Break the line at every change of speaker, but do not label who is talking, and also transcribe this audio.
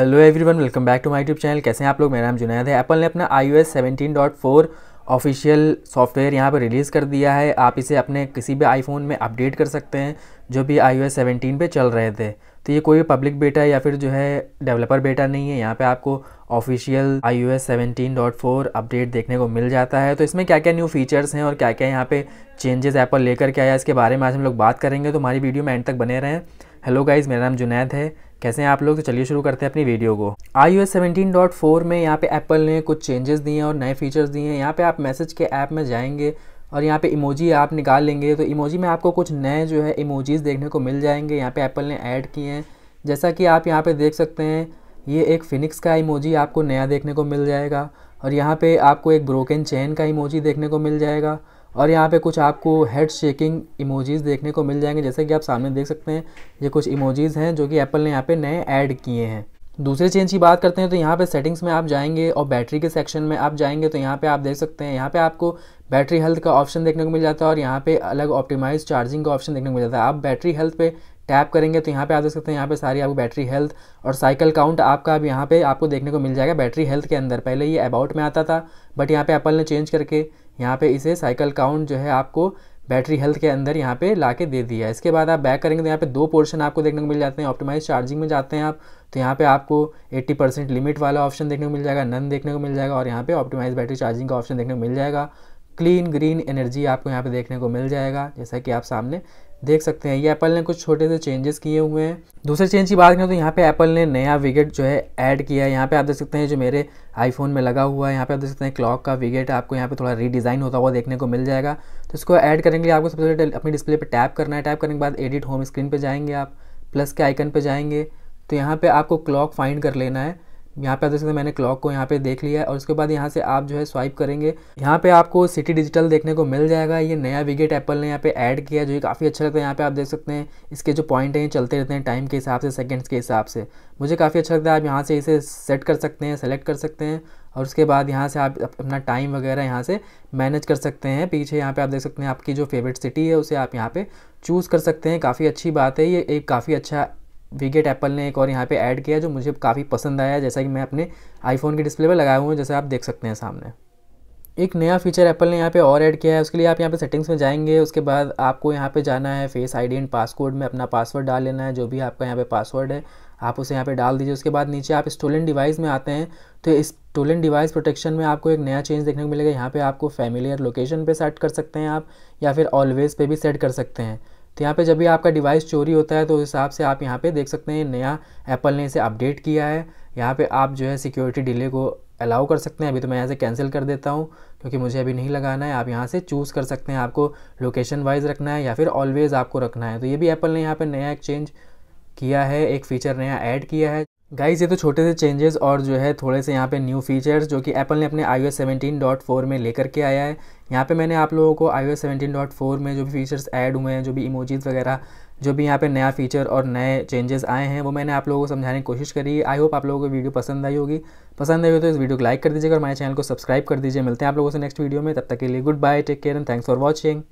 hello everyone welcome back to my YouTube channel कैसे हैं आप लोग मेरा नाम जुनैद है एप्पल ने अपना आई 17.4 ऑफिशियल सॉफ्टवेयर यहाँ पर रिलीज़ कर दिया है आप इसे अपने किसी भी आईफोन में अपडेट कर सकते हैं जो भी आई 17 एस पर चल रहे थे तो ये कोई पब्लिक बेटा या फिर जो है डेवलपर बेटा नहीं है यहाँ पर आपको official I O S dot four update देखने को मिल जाता है तो इसमें क्या क्या न्यू फीचर्स हैं और क्या क्या यहाँ पर चेंजेस एप्पल लेकर के आया इसके बारे में आज हम लोग बात करेंगे तो हमारी वीडियो में एंड तक बने रहें हेलो गाइज़ मेरा नाम जुनैद है कैसे हैं आप लोग तो चलिए शुरू करते हैं अपनी वीडियो को I O S dot four में यहाँ पे एप्पल ने कुछ चेंजेस दिए हैं और नए फीचर्स दिए हैं यहाँ पे आप मैसेज के ऐप में जाएंगे और यहाँ पे इमोजी आप निकाल लेंगे तो इमोजी में आपको कुछ नए जो है इमोजीज़ देखने को मिल जाएंगे यहाँ पे एप्पल ने ऐड किए हैं जैसा कि आप यहाँ पर देख सकते हैं ये एक फिनिक्स का इमोजी आपको नया देखने को मिल जाएगा और यहाँ पर आपको एक ब्रोकन चैन का इमोजी देखने को मिल जाएगा और यहाँ पे कुछ आपको हेड शेकिंग इमोजीज़ देखने को मिल जाएंगे जैसे कि आप सामने देख सकते हैं ये कुछ इमोजीज़ हैं जो कि एप्पल ने यहाँ पे नए ऐड किए हैं दूसरे चेंज की बात करते हैं तो यहाँ पे सेटिंग्स में आप जाएंगे और बैटरी के सेक्शन में आप जाएंगे तो यहाँ पे आप देख सकते हैं यहाँ पे आपको बैटरी हेल्थ का ऑप्शन देखने को मिल जाता है और यहाँ पे अलग ऑप्टिमाइज चार्जिंग का ऑप्शन देखने को मिल जाता है आप बैटरी हेल्थ पे टैप करेंगे तो यहाँ पे आप देख सकते हैं यहाँ पे सारी आपको बैटरी हेल्थ और साइकिल काउंट आपका अब यहाँ पे आपको देखने को मिल जाएगा बैटरी हेल्थ के अंदर पहले ये अबाउट में आता था बट यहाँ पे एप्पल ने चेंज करके यहाँ पे इसे साइकिल काउंट जो है आपको बैटरी हेल्थ के अंदर यहाँ पे ला के दे दिया है इसके बाद आप बैक करेंगे तो यहाँ पे दो पोर्शन आपको देखने को मिल जाते हैं ऑप्टिमाइज चार्जिंग में जाते हैं आप तो यहाँ पे आपको 80 परसेंट लिमिट वाला ऑप्शन देखने को मिल जाएगा नन देखने को मिल जाएगा और यहाँ पे ऑप्टिमाइज बैटरी चार्जिंग का ऑप्शन देखने को मिल जाएगा क्लीन ग्रीन एनर्जी आपको यहाँ पे देखने को मिल जाएगा जैसा कि आप सामने देख सकते हैं ये एप्पल ने कुछ छोटे से चेंजेस किए हुए हैं दूसरे चेंज की बात करें तो यहाँ पे एप्पल ने नया विगेट जो है ऐड किया है यहाँ पे आप देख सकते हैं जो मेरे आईफोन में लगा हुआ है यहाँ पे आप देख सकते हैं क्लॉक का विगेट आपको यहाँ पे थोड़ा रीडिज़ाइन होता हुआ देखने को मिल जाएगा तो इसको ऐड करने के लिए आपको सबसे पहले अपनी डिस्प्ले पर टैप करना है टैप करने के बाद एडिट होम स्क्रीन पर जाएंगे आप प्लस के आइकन पर जाएंगे तो यहाँ पर आपको क्लॉक फाइंड कर लेना है यहाँ पे आप देख सकते हैं मैंने क्लॉक को यहाँ पे देख लिया है और उसके बाद यहाँ से आप जो है स्वाइप करेंगे यहाँ पे आपको सिटी डिजिटल देखने को मिल जाएगा ये नया विगेट एप्पल ने यहाँ पे ऐड किया जो कि काफ़ी अच्छा लगता है यहाँ पे आप देख सकते हैं इसके जो पॉइंट हैं ये चलते रहते हैं टाइम के हिसाब से सेकेंड्स के हिसाब से मुझे काफ़ी अच्छा लगता है आप यहाँ से इसे सेट कर सकते हैं सेलेक्ट कर सकते हैं और उसके बाद यहाँ से आप अपना टाइम वगैरह यहाँ से मैनेज कर सकते हैं पीछे यहाँ पे आप देख सकते हैं आपकी जो फेवरेट सिटी है उसे आप यहाँ पे चूज़ कर सकते हैं काफ़ी अच्छी बात है ये एक काफ़ी अच्छा वीगेट एप्पल ने एक और यहाँ पे ऐड किया जो मुझे काफ़ी पसंद आया जैसा कि मैं अपने आईफोन के डिस्प्ले पर लगाया हुआ हूँ जैसे आप देख सकते हैं सामने एक नया फीचर एप्पल ने यहाँ पे और ऐड किया है उसके लिए आप यहाँ पे सेटिंग्स में जाएंगे उसके बाद आपको यहाँ पे जाना है फेस आईडी एंड पासकोड में अपना पासवर्ड डाल लेना है जो भी आपका यहाँ पे पासवर्ड है आप उसे यहाँ पे डाल दीजिए उसके बाद नीचे आप स्टोलन डिवाइस में आते हैं तो इस स्टोलन डिवाइस प्रोटेक्शन में आपको एक नया चेंज देखने को मिलेगा यहाँ पर आपको फैमिलियर लोकेशन पर सेट कर सकते हैं आप या फिर ऑलवेज़ पर भी सेट कर सकते हैं तो यहाँ पे जब भी आपका डिवाइस चोरी होता है तो उस हिसाब से आप यहाँ पे देख सकते हैं नया एप्पल ने इसे अपडेट किया है यहाँ पे आप जो है सिक्योरिटी डिले को अलाउ कर सकते हैं अभी तो मैं यहाँ से कैंसिल कर देता हूँ क्योंकि मुझे अभी नहीं लगाना है आप यहाँ से चूज़ कर सकते हैं आपको लोकेशन वाइज रखना है या फिर ऑलवेज़ आपको रखना है तो ये भी एप्पल ने यहाँ पर नया एक्सचेंज किया है एक फ़ीचर नया ऐड किया है गाइज ये तो छोटे से चेंजेस और जो है थोड़े से यहाँ पे न्यू फीचर्स जो कि एप्पल ने अपने आई ओ फोर में लेकर के आया है यहाँ पे मैंने आप लोगों को आई ओ फोर में जो भी फीचर्स ऐड हुए हैं जो भी इमोजीज़ वगैरह जो भी यहाँ पे नया फीचर और नए चेंजेस आए हैं वो मैंने आप लोगों को समझाने की कोशिश करी है आई होप आप लोगों को वीडियो पसंद आई होगी पसंद आई हो तो इस वीडियो को लाइक कर दीजिएगा और हमारे चैनल को सब्सक्राइब कर दीजिए मिलते हैं आप लोगों से नेक्स्ट वीडियो में तब तक के लिए good bye take care and thanks for watching